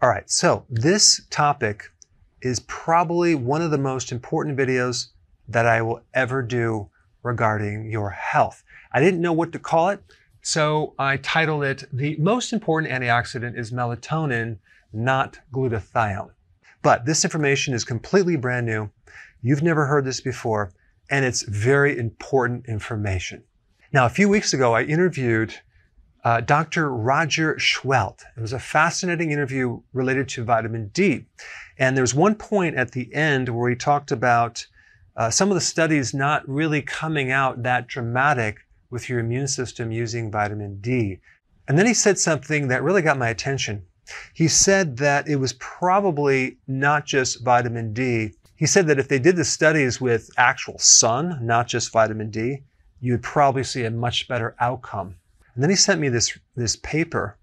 All right, so this topic is probably one of the most important videos that I will ever do regarding your health. I didn't know what to call it, so I titled it The Most Important Antioxidant is Melatonin, Not Glutathione. But this information is completely brand new. You've never heard this before, and it's very important information. Now, a few weeks ago, I interviewed uh, Dr. Roger Schwelt. It was a fascinating interview related to vitamin D. And there's one point at the end where he talked about uh, some of the studies not really coming out that dramatic with your immune system using vitamin D. And then he said something that really got my attention. He said that it was probably not just vitamin D. He said that if they did the studies with actual sun, not just vitamin D, you'd probably see a much better outcome. And then he sent me this, this paper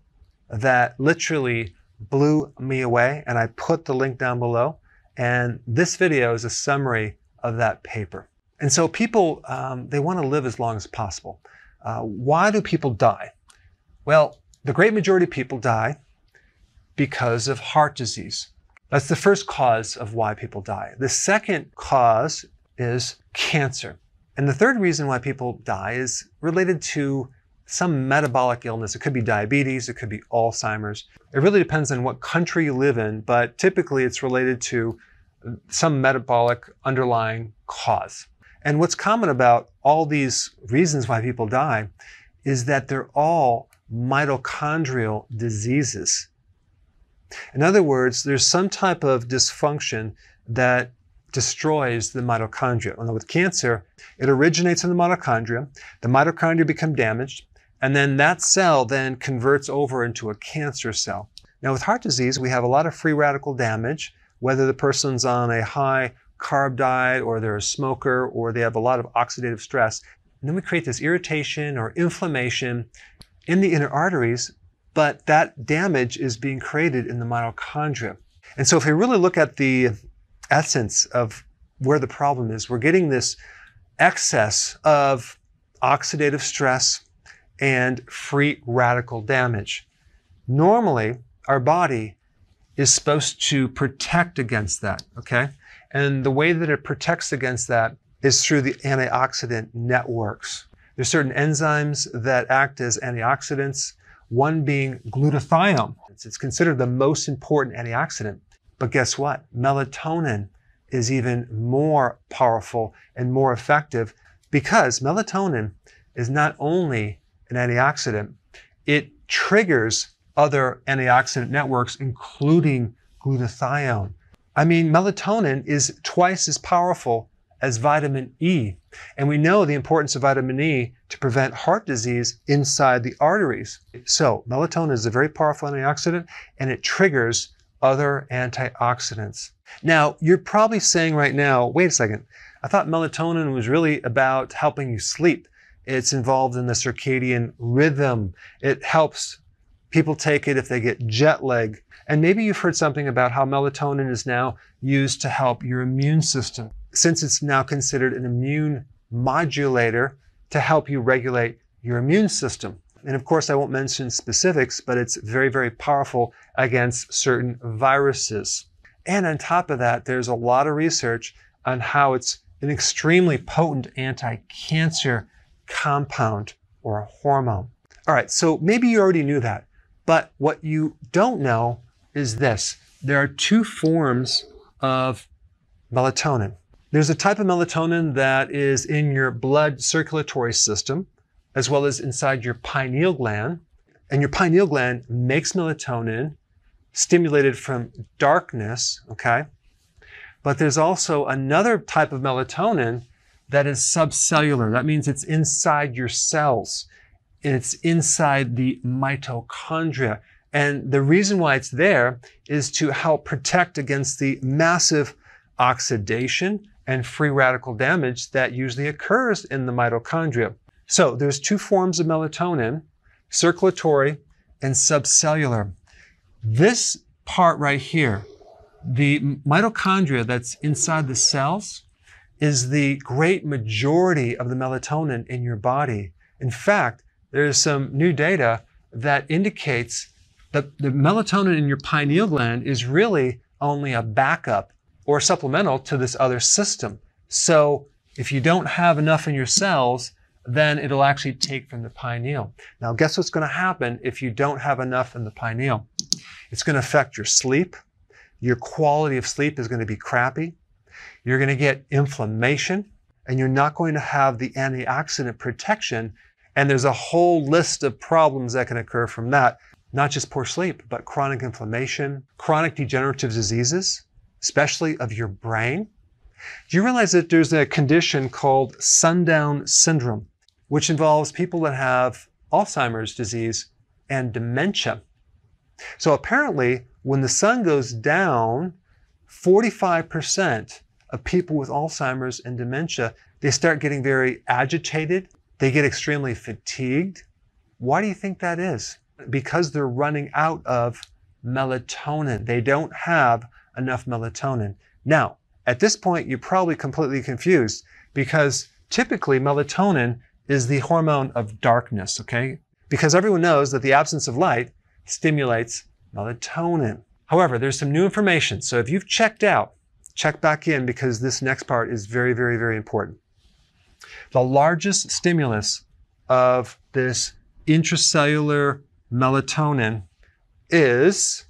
that literally blew me away. And I put the link down below. And this video is a summary of that paper. And so people, um, they want to live as long as possible. Uh, why do people die? Well, the great majority of people die because of heart disease. That's the first cause of why people die. The second cause is cancer. And the third reason why people die is related to some metabolic illness. It could be diabetes, it could be Alzheimer's. It really depends on what country you live in, but typically it's related to uh, some metabolic underlying cause. And what's common about all these reasons why people die is that they're all mitochondrial diseases. In other words, there's some type of dysfunction that destroys the mitochondria. Well, with cancer, it originates in the mitochondria. The mitochondria become damaged. And then that cell then converts over into a cancer cell. Now, with heart disease, we have a lot of free radical damage, whether the person's on a high carb diet or they're a smoker or they have a lot of oxidative stress. And then we create this irritation or inflammation in the inner arteries, but that damage is being created in the mitochondria. And so, if we really look at the essence of where the problem is, we're getting this excess of oxidative stress, and free radical damage. Normally, our body is supposed to protect against that, okay? And the way that it protects against that is through the antioxidant networks. There's certain enzymes that act as antioxidants, one being glutathione. It's, it's considered the most important antioxidant. But guess what? Melatonin is even more powerful and more effective because melatonin is not only an antioxidant, it triggers other antioxidant networks, including glutathione. I mean, melatonin is twice as powerful as vitamin E. And we know the importance of vitamin E to prevent heart disease inside the arteries. So, melatonin is a very powerful antioxidant and it triggers other antioxidants. Now, you're probably saying right now, wait a second, I thought melatonin was really about helping you sleep. It's involved in the circadian rhythm. It helps people take it if they get jet lag. And maybe you've heard something about how melatonin is now used to help your immune system, since it's now considered an immune modulator to help you regulate your immune system. And of course, I won't mention specifics, but it's very, very powerful against certain viruses. And on top of that, there's a lot of research on how it's an extremely potent anti cancer compound or a hormone. All right, so maybe you already knew that, but what you don't know is this. There are two forms of melatonin. There's a type of melatonin that is in your blood circulatory system, as well as inside your pineal gland. And your pineal gland makes melatonin stimulated from darkness, okay? But there's also another type of melatonin that is subcellular. That means it's inside your cells. It's inside the mitochondria. And the reason why it's there is to help protect against the massive oxidation and free radical damage that usually occurs in the mitochondria. So there's two forms of melatonin, circulatory and subcellular. This part right here, the mitochondria that's inside the cells, is the great majority of the melatonin in your body. In fact, there is some new data that indicates that the melatonin in your pineal gland is really only a backup or supplemental to this other system. So if you don't have enough in your cells, then it'll actually take from the pineal. Now, guess what's going to happen if you don't have enough in the pineal? It's going to affect your sleep. Your quality of sleep is going to be crappy. You're going to get inflammation and you're not going to have the antioxidant protection. And there's a whole list of problems that can occur from that. Not just poor sleep, but chronic inflammation, chronic degenerative diseases, especially of your brain. Do you realize that there's a condition called sundown syndrome, which involves people that have Alzheimer's disease and dementia? So apparently, when the sun goes down, 45% of people with Alzheimer's and dementia, they start getting very agitated. They get extremely fatigued. Why do you think that is? Because they're running out of melatonin. They don't have enough melatonin. Now, at this point, you're probably completely confused because typically melatonin is the hormone of darkness, okay? Because everyone knows that the absence of light stimulates melatonin. However, there's some new information. So if you've checked out check back in because this next part is very, very, very important. The largest stimulus of this intracellular melatonin is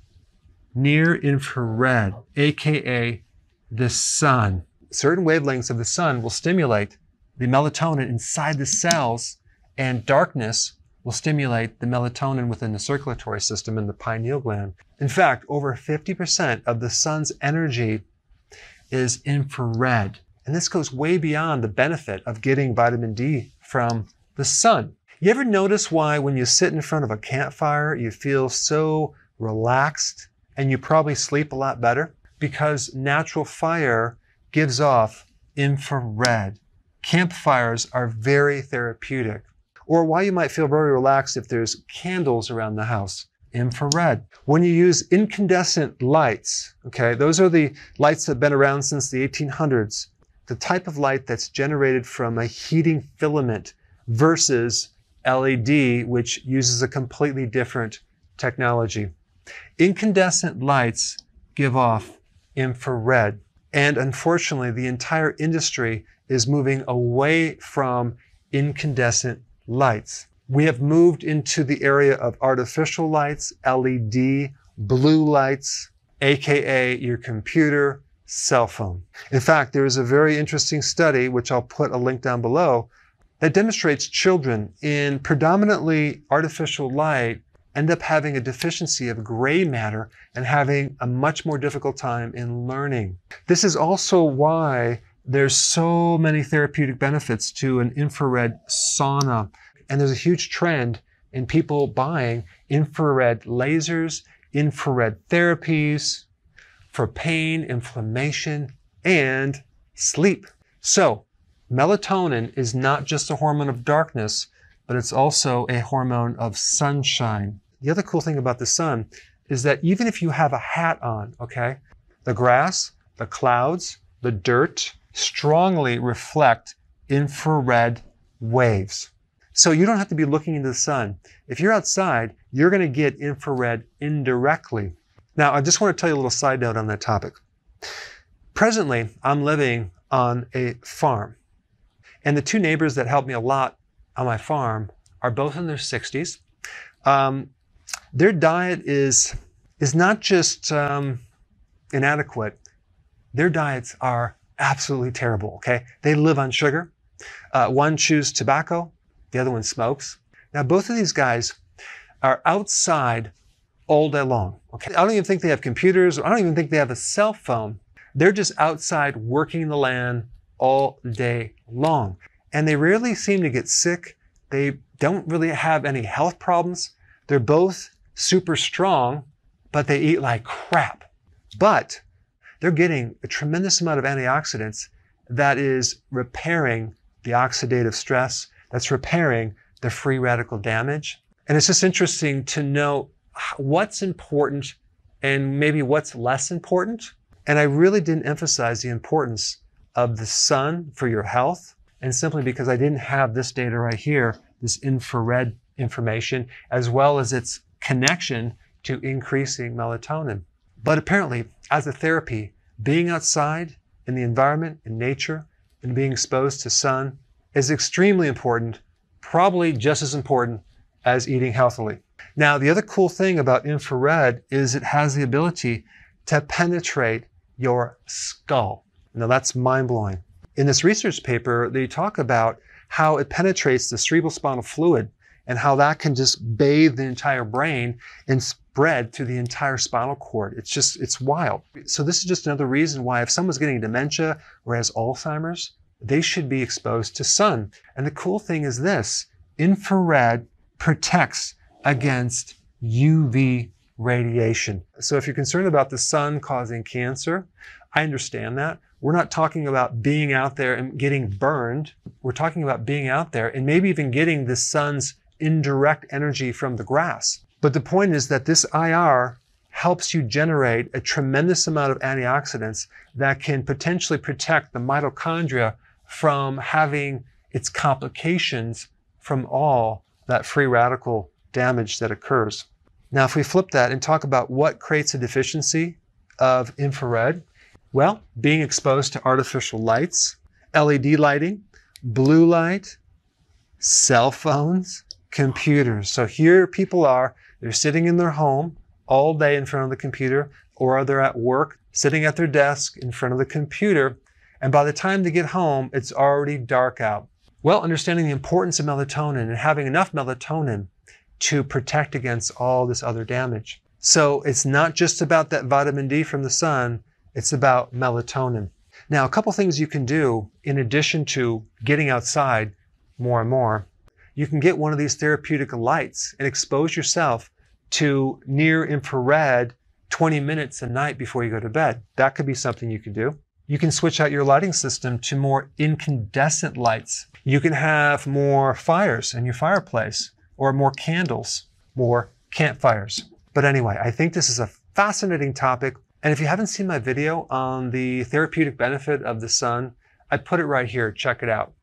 near infrared, aka the sun. Certain wavelengths of the sun will stimulate the melatonin inside the cells, and darkness will stimulate the melatonin within the circulatory system in the pineal gland. In fact, over 50% of the sun's energy is infrared. And this goes way beyond the benefit of getting vitamin D from the sun. You ever notice why when you sit in front of a campfire, you feel so relaxed and you probably sleep a lot better? Because natural fire gives off infrared. Campfires are very therapeutic. Or why you might feel very relaxed if there's candles around the house infrared. When you use incandescent lights, okay, those are the lights that have been around since the 1800s, the type of light that's generated from a heating filament versus LED, which uses a completely different technology. Incandescent lights give off infrared. And unfortunately, the entire industry is moving away from incandescent lights. We have moved into the area of artificial lights, LED, blue lights, AKA your computer, cell phone. In fact, there is a very interesting study, which I'll put a link down below, that demonstrates children in predominantly artificial light end up having a deficiency of gray matter and having a much more difficult time in learning. This is also why there's so many therapeutic benefits to an infrared sauna and there's a huge trend in people buying infrared lasers, infrared therapies for pain, inflammation, and sleep. So, melatonin is not just a hormone of darkness, but it's also a hormone of sunshine. The other cool thing about the sun is that even if you have a hat on, okay, the grass, the clouds, the dirt strongly reflect infrared waves. So you don't have to be looking into the sun. If you're outside, you're going to get infrared indirectly. Now, I just want to tell you a little side note on that topic. Presently, I'm living on a farm. And the two neighbors that help me a lot on my farm are both in their 60s. Um, their diet is, is not just um, inadequate, their diets are absolutely terrible, okay? They live on sugar. Uh, one chews tobacco, the other one smokes. Now, both of these guys are outside all day long. Okay. I don't even think they have computers. I don't even think they have a cell phone. They're just outside working the land all day long. And they rarely seem to get sick. They don't really have any health problems. They're both super strong, but they eat like crap. But they're getting a tremendous amount of antioxidants that is repairing the oxidative stress that's repairing the free radical damage. And it's just interesting to know what's important and maybe what's less important. And I really didn't emphasize the importance of the sun for your health. And simply because I didn't have this data right here, this infrared information, as well as its connection to increasing melatonin. But apparently, as a therapy, being outside in the environment, in nature, and being exposed to sun is extremely important, probably just as important as eating healthily. Now, the other cool thing about infrared is it has the ability to penetrate your skull. Now, that's mind blowing. In this research paper, they talk about how it penetrates the cerebrospinal fluid and how that can just bathe the entire brain and spread through the entire spinal cord. It's just, it's wild. So this is just another reason why if someone's getting dementia or has Alzheimer's, they should be exposed to sun. And the cool thing is this infrared protects against UV radiation. So if you're concerned about the sun causing cancer, I understand that. We're not talking about being out there and getting burned. We're talking about being out there and maybe even getting the sun's indirect energy from the grass. But the point is that this IR helps you generate a tremendous amount of antioxidants that can potentially protect the mitochondria from having its complications from all that free radical damage that occurs. Now, if we flip that and talk about what creates a deficiency of infrared, well, being exposed to artificial lights, LED lighting, blue light, cell phones, computers. So here people are, they're sitting in their home all day in front of the computer, or they're at work sitting at their desk in front of the computer, and by the time they get home, it's already dark out. Well, understanding the importance of melatonin and having enough melatonin to protect against all this other damage. So it's not just about that vitamin D from the sun, it's about melatonin. Now, a couple things you can do in addition to getting outside more and more. You can get one of these therapeutic lights and expose yourself to near infrared 20 minutes a night before you go to bed. That could be something you could do. You can switch out your lighting system to more incandescent lights. You can have more fires in your fireplace or more candles, more campfires. But anyway, I think this is a fascinating topic. And if you haven't seen my video on the therapeutic benefit of the sun, I put it right here. Check it out.